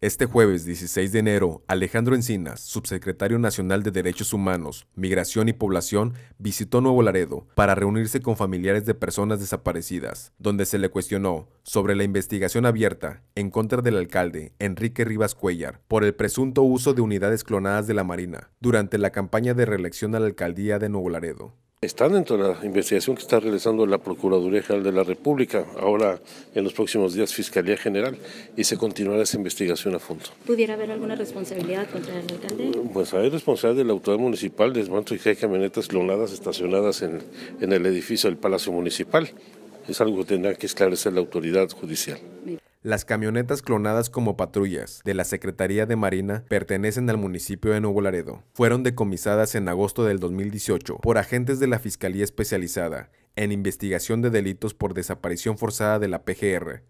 Este jueves 16 de enero, Alejandro Encinas, subsecretario nacional de Derechos Humanos, Migración y Población, visitó Nuevo Laredo para reunirse con familiares de personas desaparecidas, donde se le cuestionó sobre la investigación abierta en contra del alcalde Enrique Rivas Cuellar por el presunto uso de unidades clonadas de la Marina durante la campaña de reelección a la alcaldía de Nuevo Laredo. Está dentro de la investigación que está realizando la Procuraduría General de la República, ahora en los próximos días Fiscalía General, y se continuará esa investigación a fondo. ¿Pudiera haber alguna responsabilidad contra el alcalde? Pues hay responsabilidad de la autoridad municipal, desmanto y hay camionetas clonadas estacionadas en el edificio del Palacio Municipal. Es algo que tendrá que esclarecer la autoridad judicial. Las camionetas clonadas como patrullas de la Secretaría de Marina pertenecen al municipio de Nuevo Laredo. Fueron decomisadas en agosto del 2018 por agentes de la Fiscalía Especializada en Investigación de Delitos por Desaparición Forzada de la PGR.